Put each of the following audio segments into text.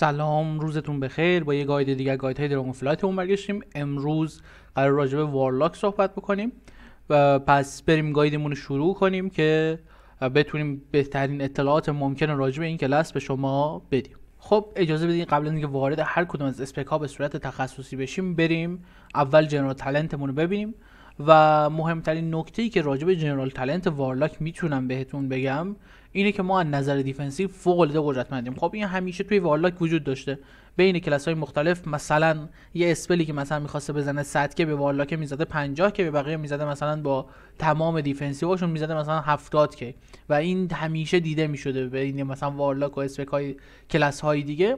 سلام روزتون بخیر با یه گاید دیگر گاید های دراگون فلایت اون برگشتیم امروز قرار راجع به وارلاک صحبت بکنیم و پس بریم گایدمون رو شروع کنیم که بتونیم بهترین اطلاعات ممکن راجع به این کلاس به شما بدیم خب اجازه بدین قبل از اینکه وارد هر کدوم از اسپک ها به صورت تخصصی بشیم بریم اول جنرال تلنتمون رو ببینیم و مهمترین نکته ای که راجع به جنرال تلنت وارلاک میتونم بهتون بگم اینه که ما از نظر دیفنسیو فوق العاده قدرتمندیم خب این همیشه توی وارلاک وجود داشته بین کلاس های مختلف مثلا یه اسپلی که مثلا میخواسته بزنه 100 که به والاک میزده 50 که به بقیه میزده مثلا با تمام دیفنسیوهاشون میزده مثلا 70 که و این همیشه دیده میشده بین مثلا والاک و اسپک های کلاس های دیگه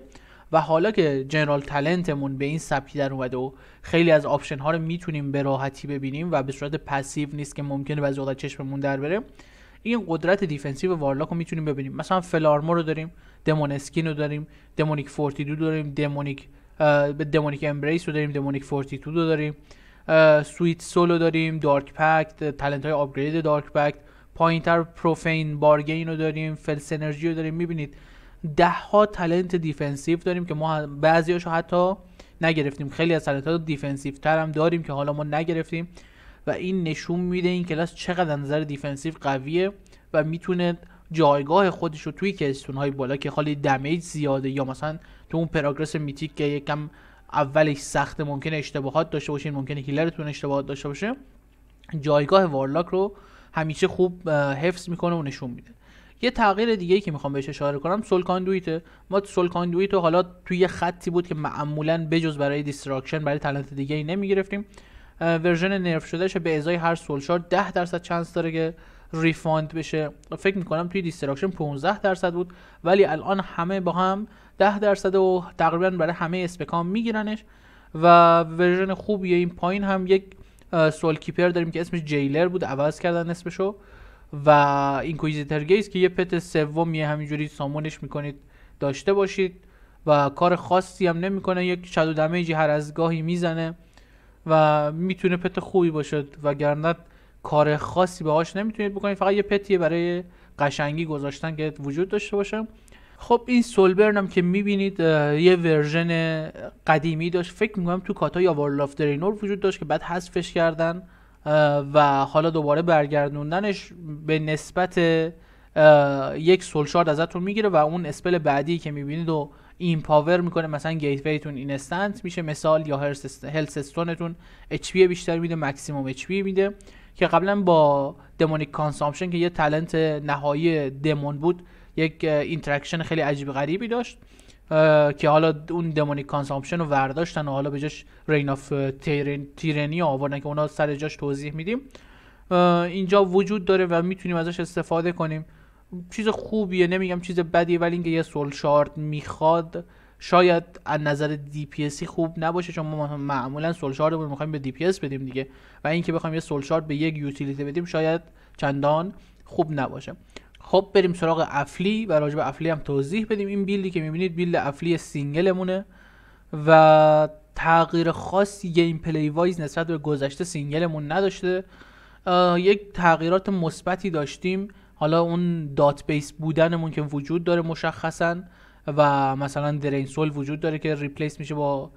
و حالا که جنرال تلنتمون به این سبکی در اومده و خیلی از آپشن ها رو میتونیم به راحتی ببینیم و به صورت پسیو نیست که ممکنه بعضی وقتا چشممون در بره این قدرت دیفنسیو وارلاک رو میتونیم ببینیم مثلا فلارمو رو داریم دمونسکین رو داریم دمونیک فورتیدو داریم دمونیک دمونیک امبریس رو داریم دمونیک فورتیتود رو داریم سویت سولو داریم دارک پکت تلنت های آپگرید دارک پکت پایینتر پروفین بارگین رو داریم فل انرژی رو داریم میبینید ده ها تلنت دیفنسیو داریم که ما بعضیاشو حتی نگرفتیم خیلی از تلنت ها دیفنسیو تر هم داریم که حالا ما نگرفتیم این نشون میده این کلاس چقدر نظر دیفنسیو قویه و میتونه جایگاه خودش رو توی کستون های بالا که خالی دمیج زیاده یا مثلا تو اون پراگرس میتیک که یکم اولش سخت ممکنه اشتباهات داشته باشین ممکنه هیلرتون اشتباهات داشته باشه جایگاه وارلاک رو همیشه خوب حفظ میکنه و نشون میده یه تغییر دیگه که میخوام بهش اشاره کنم سولکان دویته ما سولکان دویتو حالا توی یه خطی بود که معمولا بجز برای دیستراکشن برای تلنت دیگه ای نمیگرفتیم ورژن نرف شدهش به ازای هر سولشار 10 درصد چانس داره که ریفاند بشه فکر میکنم توی دیستراکشن 15 درصد بود ولی الان همه با هم 10 درصد و تقریبا برای همه اسپکام میگیرنش و ورژن خوبیه این پایین هم یک سول کیپر داریم که اسمش جیلر بود عوض کردن اسمشو و اینکویزیتر گیز که یه پت سومیه همینجوری سامونش میکنید داشته باشید و کار خاصی هم نمیکنه یک شادو دمیجی هر از گاهی میزنه و میتونه پت خوبی و وگرنه کار خاصی باهاش نمیتونید بکنید فقط یه پتیه برای قشنگی گذاشتن که وجود داشته باشه خب این سولبرن هم که میبینید یه ورژن قدیمی داشت فکر میکنم تو کاتا یا وارلاف درینور وجود داشت که بعد حذفش کردن و حالا دوباره برگردوندنش به نسبت یک سولشارد ازتون میگیره و اون اسپل بعدی که میبینید و این پاور میکنه مثلا گیت ویتون اینستنت میشه مثال یا هلس استونتون اچ بیشتر میده مکسیموم اچ میده که قبلا با دمونیک کانسامپشن که یه تلنت نهایی دمون بود یک اینتراکشن خیلی عجیب غریبی داشت که حالا اون دمونیک کانسامشن رو ورداشتن و حالا به جاش رین آف تیرن، تیرنی آوردن که اونا سر جاش توضیح میدیم اینجا وجود داره و میتونیم ازش استفاده کنیم چیز خوبیه نمیگم چیز بدیه ولی اینکه یه شارد میخواد شاید از نظر دی پی اسی خوب نباشه چون ما معمولا شارد رو میخوایم به دی پی اس بدیم دیگه و اینکه بخوایم یه شارد به یک یوتیلیتی بدیم شاید چندان خوب نباشه خب بریم سراغ افلی و راجع به افلی هم توضیح بدیم این بیلدی که میبینید بیلد افلی سینگلمونه و تغییر خاصی گیم پلی وایز نسبت به گذشته سینگلمون نداشته یک تغییرات مثبتی داشتیم حالا اون دات بیس بودنمون که وجود داره مشخصا و مثلا درین سول وجود داره که ریپلیس میشه با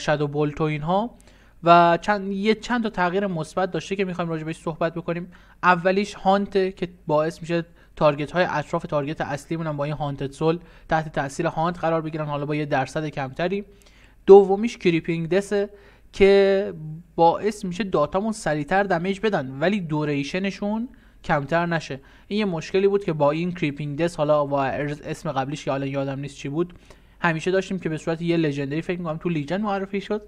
شادو بولت و اینها و چند یه چند تا تغییر مثبت داشته که میخوایم راجع بهش صحبت بکنیم اولیش هانت که باعث میشه تارگت های اطراف تارگت اصلیمون هم با این هانتد سول تحت تاثیر هانت قرار بگیرن حالا با یه درصد کمتری دومیش کریپینگ دسه که باعث میشه داتامون سریعتر دمیج بدن ولی دوریشنشون کمتر نشه این یه مشکلی بود که با این کریپینگ دس حالا با اسم قبلیش که حالا یادم نیست چی بود همیشه داشتیم که به صورت یه لژندری فکر میکنم تو لیجن معرفی شد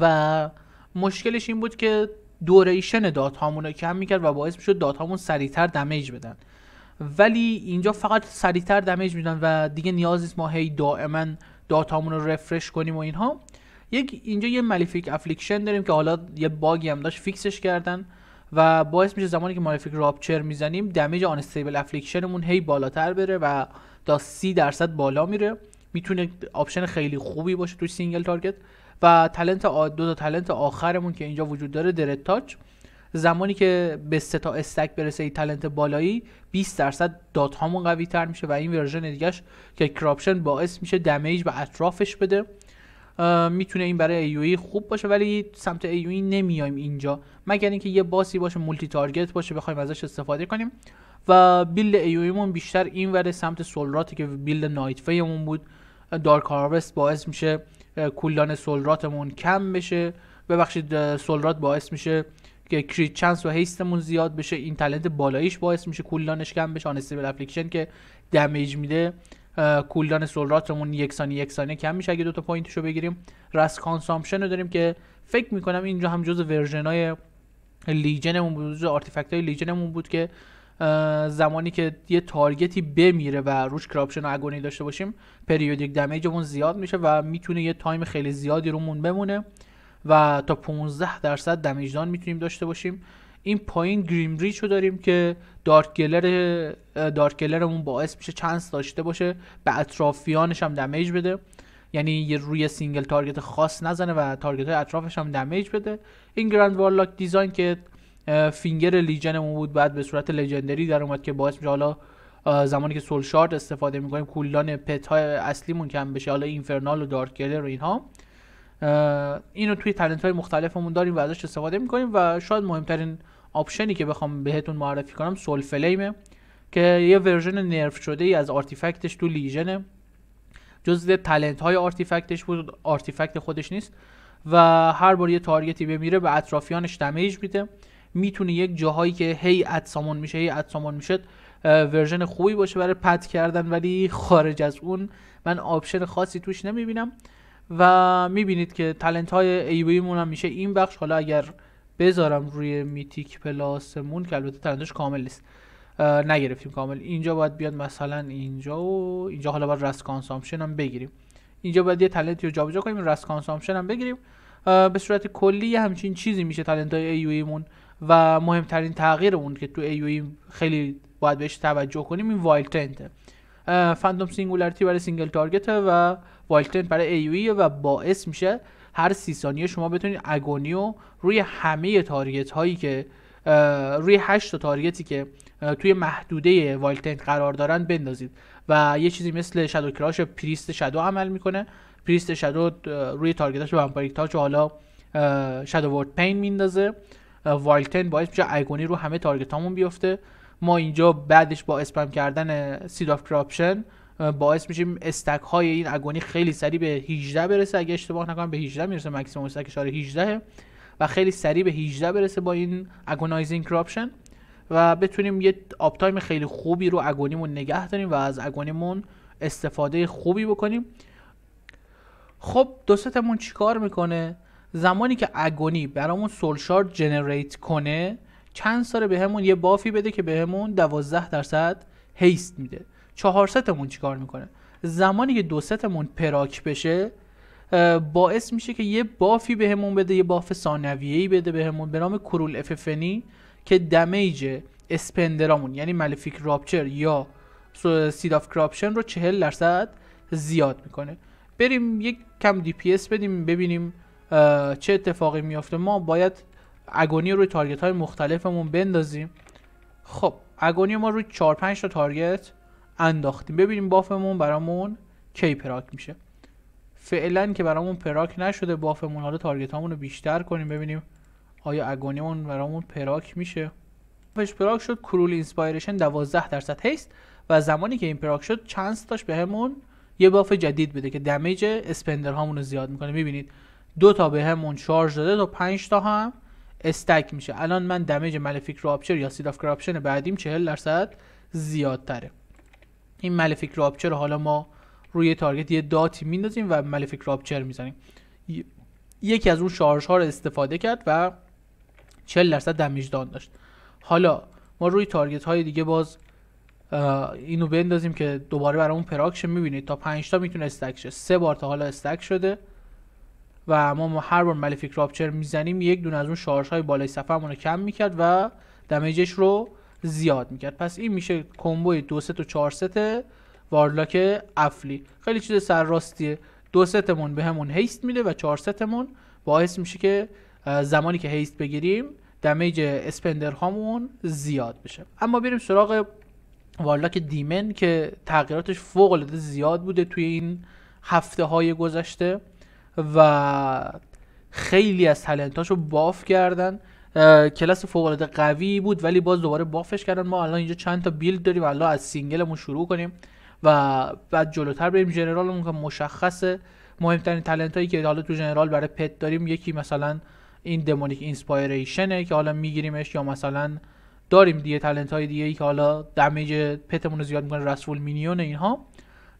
و مشکلش این بود که دوریشن دات هامون رو کم میکرد و باعث میشد دات هامون سریعتر دمیج بدن ولی اینجا فقط سریعتر دمیج میدن و دیگه نیاز نیست ما هی دائما دات هامون رو رفرش کنیم و اینها یک اینجا یه ملیفیک افلیکشن داریم که حالا یه باگی هم داشت فیکسش کردن و باعث میشه زمانی که مالفیک رابچر میزنیم دمیج آن استیبل افلیکشنمون هی بالاتر بره و تا 30 درصد بالا میره میتونه آپشن خیلی خوبی باشه توی سینگل تارگت و تالنت دو تا تلنت آخرمون که اینجا وجود داره درد تاچ زمانی که به سه تا استک برسه این تلنت بالایی 20 درصد دات هامون قوی تر میشه و این ورژن دیگهش که کراپشن باعث میشه دمیج به اطرافش بده میتونه این برای ایوی e خوب باشه ولی سمت ایوی e نمیایم اینجا مگر اینکه یه باسی باشه مولتی تارگت باشه بخوایم ازش استفاده کنیم و بیلد ایویمون بیشتر این ور سمت سولراتی که بیلد نایت فیمون بود دارک هاروست باعث میشه کولدان سولراتمون کم بشه ببخشید سولرات باعث میشه که کریت چانس و هیستمون زیاد بشه این تلنت بالاییش باعث میشه کولدانش کم بشه آنستیبل اپلیکشن که دمیج میده کولدان سولراتمون یک ثانیه یک ثانیه کم میشه اگه دو تا پوینتشو بگیریم رس کانسامشن رو داریم که فکر میکنم اینجا هم جز های لیجنمون بود جز آرتیفکت های لیجنمون بود که زمانی که یه تارگتی بمیره و روش کراپشن و اگونی داشته باشیم پریودیک دمیجمون زیاد میشه و میتونه یه تایم خیلی زیادی رومون بمونه و تا 15 درصد دمیج دان میتونیم داشته باشیم این پایین ریچ رو داریم که دارک گلرمون باعث میشه چانس داشته باشه به اطرافیانش هم دمیج بده یعنی یه روی سینگل تارگت خاص نزنه و تارگت های اطرافش هم دمیج بده این گراند وارلاک دیزاین که فینگر لیجنمون بود بعد به صورت لژندری در اومد که باعث میشه حالا زمانی که سولشارد استفاده میکنیم کولدان پت های اصلیمون کم بشه حالا اینفرنال و گلر و اینها اینو توی تلنت های مختلفمون داریم و ازش استفاده میکنیم و شاید مهمترین آپشنی که بخوام بهتون معرفی کنم سول فلیمه که یه ورژن نرف شده ای از آرتیفکتش تو لیژنه جزء تلنت های آرتیفکتش بود آرتیفکت خودش نیست و هر بار یه تارگتی بمیره به اطرافیانش دمیج میده میتونه یک جاهایی که هی سامون میشه هی سامون میشه ورژن خوبی باشه برای پد کردن ولی خارج از اون من آپشن خاصی توش نمیبینم و میبینید که تلنت های ایوی مون هم میشه این بخش حالا اگر بذارم روی میتیک پلاسمون که البته تلنتش کامل نیست نگرفتیم کامل اینجا باید بیاد مثلا اینجا و اینجا حالا باید رست کانسامشن هم بگیریم اینجا باید یه تلنتی رو جابجا کنیم رست کانسامشن هم بگیریم به صورت کلی همچین چیزی میشه تلنت های ایوی مون و مهمترین تغییر اون که تو ایوی خیلی باید بهش توجه کنیم این وایلد تنته فندوم سینگولاریتی برای سینگل تارگته و والکلن برای e ایوی و باعث میشه هر سی ثانیه شما بتونید اگونیو روی همه تارگت هایی که روی هشت تا تارگتی که توی محدوده والتن قرار دارن بندازید و یه چیزی مثل شادو کراش پریست شادو عمل میکنه پریست شادو روی تارگتاش ومپایریک تاچ حالا شادو ورد پین میندازه والتن باعث میشه اگونی رو همه تارگت هامون بیفته ما اینجا بعدش با اسپم کردن سید آف کرابشن باعث میشیم استک های این اگونی خیلی سریع به 18 برسه اگه اشتباه نکنم به 18 میرسه مکسیموم استک شاره 18 و خیلی سریع به 18 برسه با این اگونایزینگ کراپشن و بتونیم یه آپ تایم خیلی خوبی رو اگونیمون نگه داریم و از اگونیمون استفاده خوبی بکنیم خب دوستمون چیکار میکنه زمانی که اگونی برامون شارد جنریت کنه چند ساره بهمون یه بافی بده که بهمون 12 درصد هیست میده چهار ستمون چیکار میکنه زمانی که دو ستمون پراک بشه باعث میشه که یه بافی بهمون بده یه باف ای بده بهمون به, نام کرول اففنی که دمیج اسپندرامون یعنی ملفیک رابچر یا سید آف کراپشن رو 40 درصد زیاد میکنه بریم یک کم دی پی اس بدیم ببینیم چه اتفاقی میافته ما باید اگونی روی تارگت های مختلفمون بندازیم خب اگونی ما روی 4 5 تا تارگت انداختیم ببینیم بافمون برامون کی پراک میشه فعلا که برامون پراک نشده بافمون حالا تارگت رو بیشتر کنیم ببینیم آیا اگونیمون برامون پراک میشه پش پراک شد کرول اینسپایرشن 12 درصد هست و زمانی که این پراک شد چانس داشت بهمون یه باف جدید بده که دمیج اسپندر هامون رو زیاد میکنه میبینید دو تا بهمون به شارژ داده تا پنج تا هم استک میشه الان من دمیج ملفیک راپچر یا سید آف کراپشن بعدیم 40 درصد زیادتره این ملفیک راپچر رو حالا ما روی تارگت یه داتی میندازیم و ملفیک رابچر میزنیم یکی از اون شارژ ها رو استفاده کرد و 40 درصد دمیج دان داشت حالا ما روی تارگت های دیگه باز اینو بندازیم که دوباره برامون پراکشن میبینید تا 5 تا میتونه استک شه سه بار تا حالا استک شده و ما هر بار ملفیک رابچر میزنیم یک دونه از اون شارژ های بالای صفحه رو کم میکرد و دمیجش رو زیاد میکرد پس این میشه کمبوی دو ست و چهار ست وارلاک افلی خیلی چیز سرراستیه دو ستمون به همون هیست میده و چهار ستمون باعث میشه که زمانی که هیست بگیریم دمیج اسپندر هامون زیاد بشه اما بریم سراغ وارلاک دیمن که تغییراتش فوق العاده زیاد بوده توی این هفته های گذشته و خیلی از تلنتاشو باف کردن کلاس فوق العاده قوی بود ولی باز دوباره بافش کردن ما الان اینجا چند تا بیلد داریم الان از سینگلمون شروع کنیم و بعد جلوتر بریم جنرالمون که مشخصه مهمترین تلنت هایی که حالا تو جنرال برای پت داریم یکی مثلا این دمونیک اینسپایریشنه که حالا میگیریمش یا مثلا داریم دیگه تلنت های دیگه ای که حالا دمیج پتمون رو زیاد میکنه رسول مینیون اینها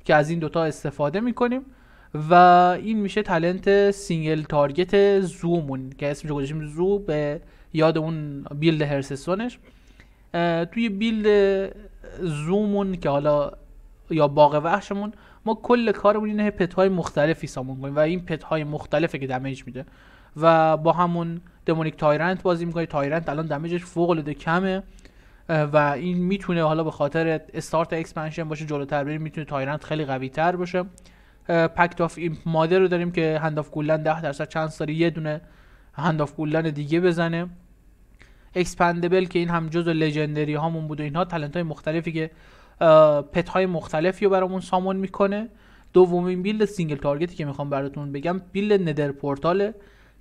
که از این دوتا استفاده میکنیم و این میشه تالنت سینگل تارگت زومون که اسمش گذاشتیم زو به یاد اون بیلد هرسستونش توی بیلد زومون که حالا یا باغ وحشمون ما کل کارمون اینه پت های مختلفی سامون کنیم و این پت های مختلفه که دمیج میده و با همون دمونیک تایرنت بازی میکنی تایرنت الان دمیجش فوق العاده کمه و این میتونه حالا به خاطر استارت اکسپنشن باشه جلوتر بریم میتونه تایرنت خیلی قوی تر باشه پکت آف مادر رو داریم که هند گولن 10 درصد چانس داره یه دونه هنداف گولدن دیگه بزنه اکسپندبل که این هم جزو لژندری هامون بود و اینها تلنت های مختلفی که پت های مختلفی رو برامون سامون میکنه دومین بیلد سینگل تارگتی که میخوام براتون بگم بیلد ندر پورتاله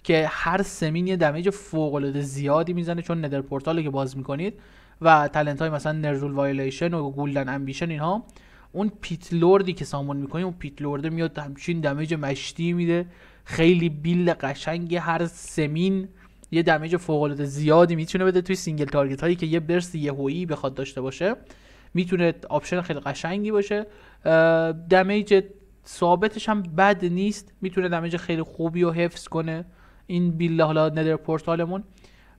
که هر سمین یه دمیج فوق العاده زیادی میزنه چون ندر پورتاله که باز میکنید و تلنت های مثلا نرزول وایلیشن و گولدن امبیشن اینها اون پیت لوردی که سامون میکنیم اون پیت میاد همچین دمیج مشتی میده خیلی بیل قشنگ هر سمین یه دمیج فوق العاده زیادی میتونه بده توی سینگل تارگت هایی که یه برس یهویی بخواد داشته باشه میتونه آپشن خیلی قشنگی باشه دمیج ثابتش هم بد نیست میتونه دمیج خیلی خوبی رو حفظ کنه این بیل حالا ندر پورتالمون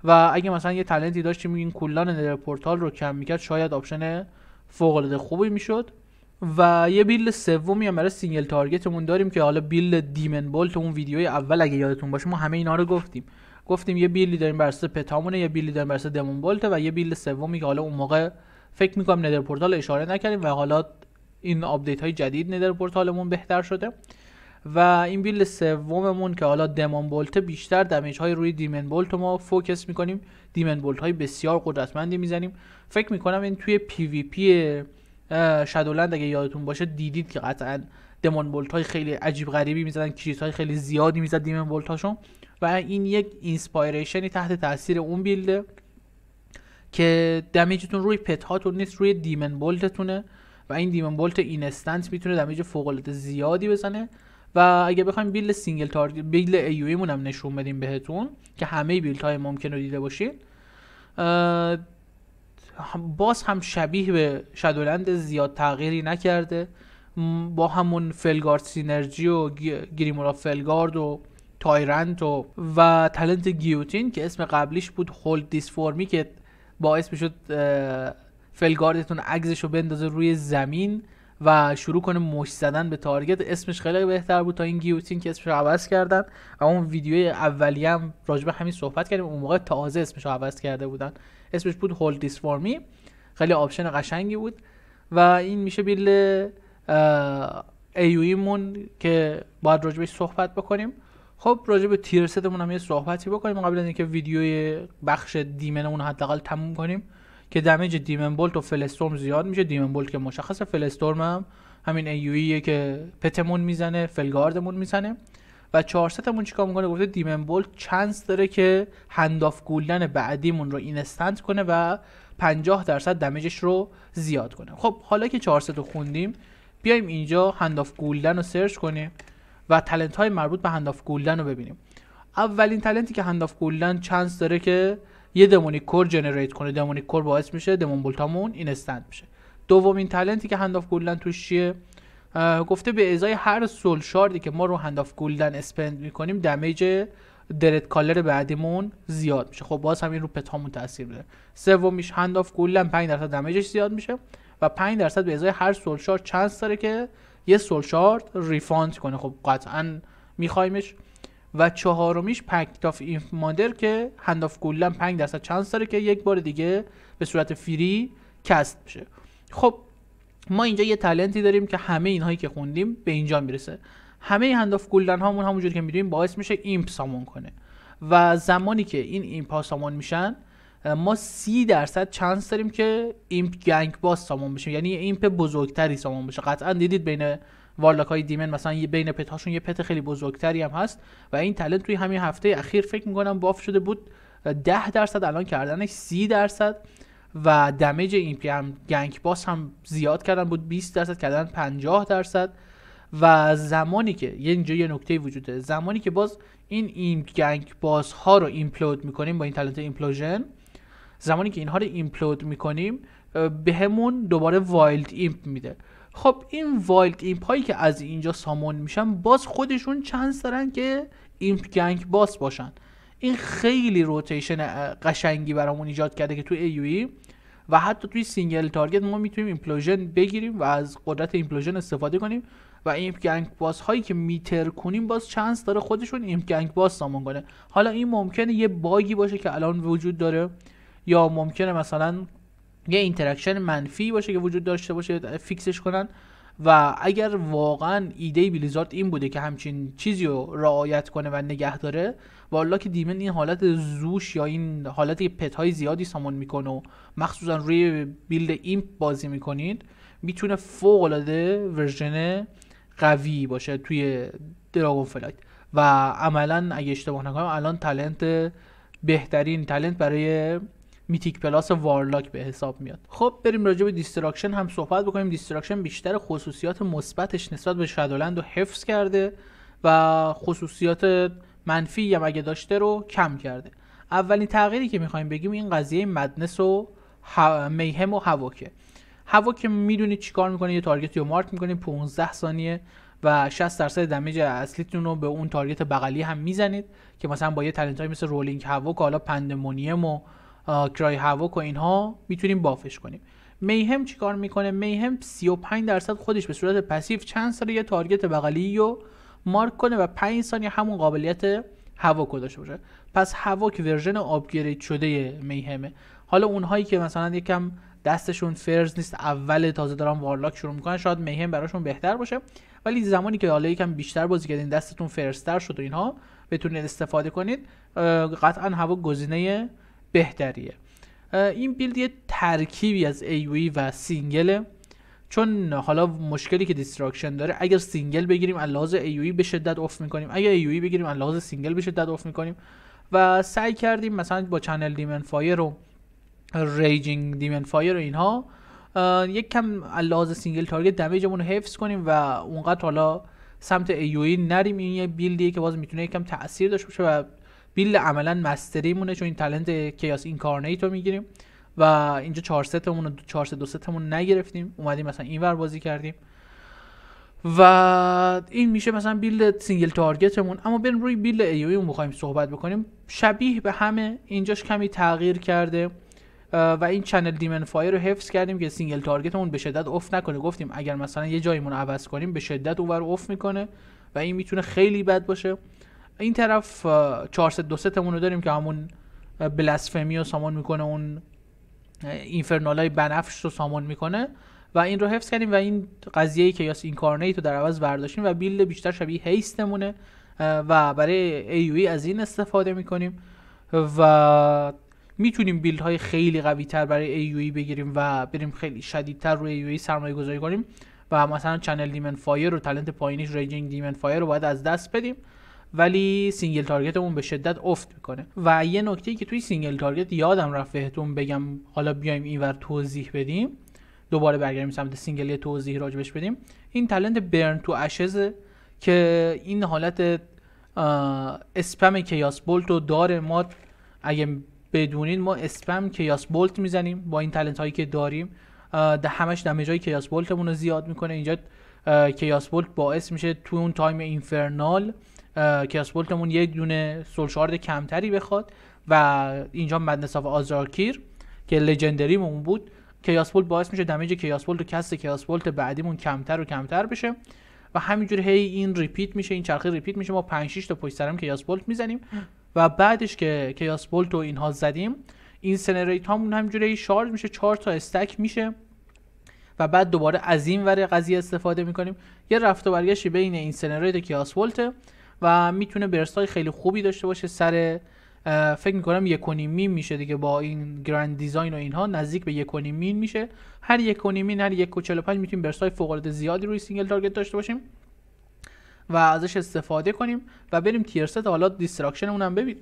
و اگه مثلا یه تلنتی داشتیم این کلان ندر پورتال رو کم میکرد شاید آپشن فوق العاده خوبی میشد و یه بیل سومی هم برای سینگل تارگتمون داریم که حالا بیل دیمن بولت اون ویدیوی اول اگه یادتون باشه ما همه اینا رو گفتیم گفتیم یه بیلی داریم بر اساس یه بیلی داریم بر اساس دمون بولت و یه بیل سومی که حالا اون موقع فکر میکنم ندر پورتال اشاره نکردیم و حالا این آپدیت های جدید ندر پورتالمون بهتر شده و این بیل سوممون که حالا دمون بولت بیشتر دمیج های روی دیمن بولت ما فوکس میکنیم دیمن بولت های بسیار قدرتمندی میزنیم فکر میکنم این توی پی وی پی شدولند اگه یادتون باشه دیدید که قطعا دیمون بولت های خیلی عجیب غریبی میزدن کریت های خیلی زیادی میزد دیمون بولت هاشون و این یک اینسپایریشنی تحت تاثیر اون بیلده که دمیجتون روی پت هاتون نیست روی دیمن بولتتونه و این دیمن بولت اینستنت میتونه دمیج فوق زیادی بزنه و اگه بخوایم بیل سینگل تارگت بیل ای e هم نشون بدیم بهتون که همه بیلت های ممکن رو دیده باشین باز هم شبیه به شدولند زیاد تغییری نکرده با همون فلگارد سینرژی و گریمورا فلگارد و تایرنت و و تلنت گیوتین که اسم قبلیش بود هولد دیسفورمی که باعث میشد فلگاردتون عکسش رو بندازه روی زمین و شروع کنه مش زدن به تارگت اسمش خیلی بهتر بود تا این گیوتین که اسمش رو عوض کردن و اون ویدیو اولیه هم راجب همین صحبت کردیم اون موقع تازه اسمش رو عوض کرده بودن اسمش بود هولد دیس خیلی آپشن قشنگی بود و این میشه بیل ای مون که باید راجبش صحبت بکنیم خب راجع به تیر هم یه صحبتی بکنیم قبل از اینکه ویدیوی بخش دیمنمون حداقل تموم کنیم که دمیج دیمن بولت و فلستورم زیاد میشه دیمن بولت که مشخصه فلستورم هم همین ای که پتمون میزنه فلگاردمون میزنه و 400 همون چیکار میکنه گفته دیمن بول چانس داره که هنداف گولدن بعدیمون رو اینستنت کنه و 50 درصد دمیجش رو زیاد کنه خب حالا که 400 رو خوندیم بیایم اینجا هنداف گولدن رو سرچ کنیم و تلنت های مربوط به هنداف گولدن رو ببینیم اولین تلنتی که هنداف گولدن چانس داره که یه دمونیک کور جنریت کنه دمونیک کور باعث میشه دمون بولتامون اینستنت میشه دومین تلنتی که هنداف گولدن توش چیه گفته به ازای هر سول شاردی که ما رو هنداف گولدن اسپند میکنیم دمیج درد کالر بعدیمون زیاد میشه خب باز همین رو پتامون تاثیر میده سومیش اف گولدن 5 درصد دمیجش زیاد میشه و 5 درصد به ازای هر سول شارد چانس داره که یه سول شارد ریفاند کنه خب قطعا میخوایمش و چهارمیش پکت آف اینف مادر که اف گولدن 5 درصد چانس داره که یک بار دیگه به صورت فری کست بشه خب ما اینجا یه تلنتی داریم که همه اینهایی که خوندیم به اینجا میرسه همه اف گولدن هامون همونجور که میدونیم باعث میشه ایمپ سامون کنه و زمانی که این ایمپ ها سامون میشن ما سی درصد چانس داریم که ایمپ گنگ باز سامون بشه. یعنی ایمپ بزرگتری سامون بشه قطعا دیدید بین وارلاک های دیمن مثلا یه بین پتاشون یه پت خیلی بزرگتری هم هست و این تلنت توی همین هفته اخیر فکر میکنم باف شده بود 10 درصد الان کردنش 30 درصد و دمیج این هم گنگ باس هم زیاد کردن بود 20 درصد کردن 50 درصد و زمانی که یه اینجا یه نکته وجود داره زمانی که باز این این گنگ باس ها رو ایمپلود میکنیم با این تالنت ایمپلوژن زمانی که اینها رو ایمپلود میکنیم بهمون دوباره وایلد ایمپ میده خب این وایلد ایمپ هایی که از اینجا سامون میشن باز خودشون چند سرن که ایمپ گنگ باس باشن این خیلی روتیشن قشنگی برامون ایجاد کرده که تو ایوی e و حتی توی سینگل تارگت ما میتونیم ایمپلوژن بگیریم و از قدرت ایمپلوژن استفاده کنیم و این گنگ باس هایی که میتر کنیم باز چانس داره خودشون این گنگ باس سامون کنه حالا این ممکنه یه باگی باشه که الان وجود داره یا ممکنه مثلا یه اینتراکشن منفی باشه که وجود داشته باشه فیکسش کنن و اگر واقعا ایده بلیزارد این بوده که همچین چیزی رو رعایت کنه و نگه داره والا که دیمن این حالت زوش یا این حالت پت های زیادی سامون میکنه و مخصوصا روی بیلد ایمپ بازی میکنید میتونه فوق العاده ورژن قوی باشه توی دراگون فلایت و عملا اگه اشتباه نکنم الان تلنت بهترین تلنت برای میتیک پلاس وارلاک به حساب میاد خب بریم راجع به دیستراکشن هم صحبت بکنیم دیستراکشن بیشتر خصوصیات مثبتش نسبت به شادولند رو حفظ کرده و خصوصیات منفی هم اگه داشته رو کم کرده اولین تغییری که میخوایم بگیم این قضیه مدنس و میهم و هواکه هوا که میدونید چیکار میکنه یه تارگت رو مارک میکنید 15 ثانیه و 60 درصد دمیج اصلیتون رو به اون تارگت بغلی هم میزنید که مثلا با یه تلنت های مثل رولینگ هوا حالا پندمونیم و کرای هوا و اینها میتونیم بافش کنیم میهم چیکار میکنه میهم 35 درصد خودش به صورت پسیو چند سال یه تارگت بغلی رو مارک کنه و 5 ثانیه همون قابلیت هوا داشته باشه پس هواک ورژن آپگرید شده میهمه حالا اونهایی که مثلا یکم دستشون فرز نیست اول تازه دارن وارلاک شروع میکنن شاید میهم براشون بهتر باشه ولی زمانی که حالا یکم بیشتر بازی کردین دستتون فرستر شد و اینها بتونید استفاده کنید قطعا هوا گزینه بهتریه این بیلد یه ترکیبی از ای و سینگله چون حالا مشکلی که دیستراکشن داره اگر سینگل بگیریم الهاز ای e به شدت اوف میکنیم اگر ای e بگیریم الهاز سینگل به شدت اوف میکنیم و سعی کردیم مثلا با چنل دیمن فایر و ریجینگ دیمن فایر و اینها یک کم الهاز سینگل تارگت دمیجمون رو حفظ کنیم و اونقدر حالا سمت ای e نریم این یه بیلدیه که باز میتونه یکم تاثیر داشته باشه و بیل عملا مستریمونه چون این تالنت کیاس اینکارنیت رو میگیریم و اینجا 4 ستمون و 4 3 2 ستمون نگرفتیم اومدیم مثلا اینور بازی کردیم و این میشه مثلا بیلد سینگل تارگتمون اما بریم روی بیلد ایویمون e میخوایم صحبت بکنیم شبیه به همه اینجاش کمی تغییر کرده و این چنل دیمن فایر رو حفظ کردیم که سینگل تارگتمون به شدت افت نکنه گفتیم اگر مثلا یه جایمون عوض کنیم به شدت اونور اوف میکنه و این میتونه خیلی بد باشه این طرف 4 3 2 رو داریم که همون بلاسفمی و سامان میکنه اون های بنفش رو سامون میکنه و این رو حفظ کردیم و این قضیه که یاس اینکارنیت رو در عوض برداشتیم و بیل بیشتر شبیه هیستمونه و برای ای e از این استفاده میکنیم و میتونیم بیلد های خیلی قوی تر برای ای e بگیریم و بریم خیلی شدیدتر روی ای e سرمایه گذاری کنیم و مثلا چنل دیمن فایر رو تلنت پایینیش ریجینگ دیمن فایر رو باید از دست بدیم ولی سینگل اون به شدت افت میکنه و یه نکته ای که توی سینگل تارگت یادم رفت بهتون بگم حالا بیایم اینور توضیح بدیم دوباره برگردیم سمت سینگل توضیح راجبش بدیم این تلنت برن تو اشزه که این حالت اسپم کیاس بولت رو داره ما اگه بدونین ما اسپم کیاس بولت میزنیم با این تلنت هایی که داریم ده همش دمیج های کیاس بولتمون رو زیاد میکنه اینجا کیاس بولت باعث میشه تو اون تایم اینفرنال کیاس یک دونه سولشارد کمتری بخواد و اینجا مدنساف آزارکیر که مون بود کیاسپولت باعث میشه دمیج کیاسپولت و کست کیاسپولت بعدیمون کمتر و کمتر بشه و همینجور هی این ریپیت میشه این چرخه ریپیت میشه ما 5 6 تا پشت سرم کیاسپولت میزنیم و بعدش که کیاسپولت و اینها زدیم این سنریت هامون همینجوری شارژ میشه 4 تا استک میشه و بعد دوباره از این ور قضیه استفاده میکنیم یه رفت و برگشتی بین این سنریت کیاسپولت و میتونه برستای خیلی خوبی داشته باشه سر فکر میکنم مین میشه دیگه با این گراند دیزاین و اینها نزدیک به مین میشه هر نیمین هر یک و چلو پنج میتونیم برستای های زیادی روی سینگل تارگت داشته باشیم و ازش استفاده کنیم و بریم تیر ست حالا دیستراکشن هم ببین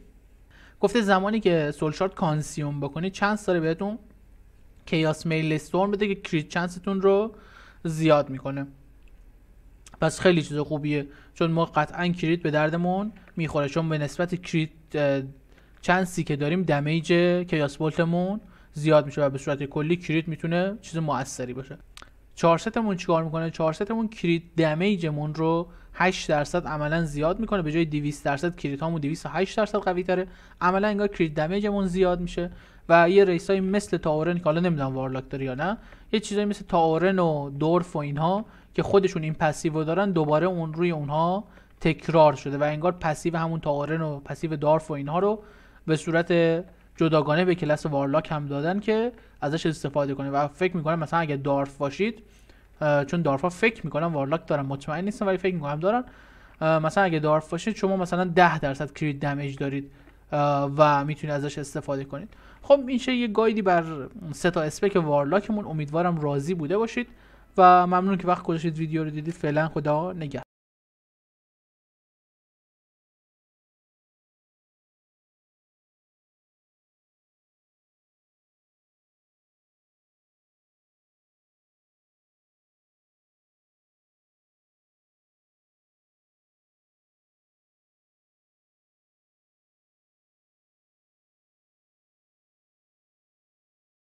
گفته زمانی که سولشارت کانسیوم بکنی چند داره بهتون کیاس میل استورم بده که کریت چانستون رو زیاد میکنه پس خیلی چیز خوبیه چون ما قطعا کریت به دردمون میخوره چون به نسبت کریت چانسی که داریم دمیج کیاس بولتمون زیاد میشه و به صورت کلی کریت میتونه چیز موثری باشه چهارصدمون چیکار میکنه ستمون کریت دمیجمون رو 8 درصد عملا زیاد میکنه به جای 200 درصد کریت هامون 208 درصد قوی تره عملا انگار کریت دمیجمون زیاد میشه و یه ریس های مثل تاورن که حالا نمیدونم وارلاک یا نه یه چیزایی مثل تاورن و دورف و اینها که خودشون این پسیو رو دارن دوباره اون روی اونها تکرار شده و انگار پسیو همون تاورن و پسیو دارف و اینها رو به صورت جداگانه به کلاس وارلاک هم دادن که ازش استفاده کنه و فکر میکنم مثلا اگه دارف باشید چون دارفا فکر میکنم وارلاک دارن مطمئن نیستم ولی فکر میکنم دارن مثلا اگه دارف باشید شما مثلا 10 درصد کریت دمیج دارید و میتونید ازش استفاده کنید خب این چه یه گایدی بر سه تا اسپک وارلاکمون امیدوارم راضی بوده باشید و ممنون که وقت گذاشتید ویدیو رو دیدید فعلا خدا نگه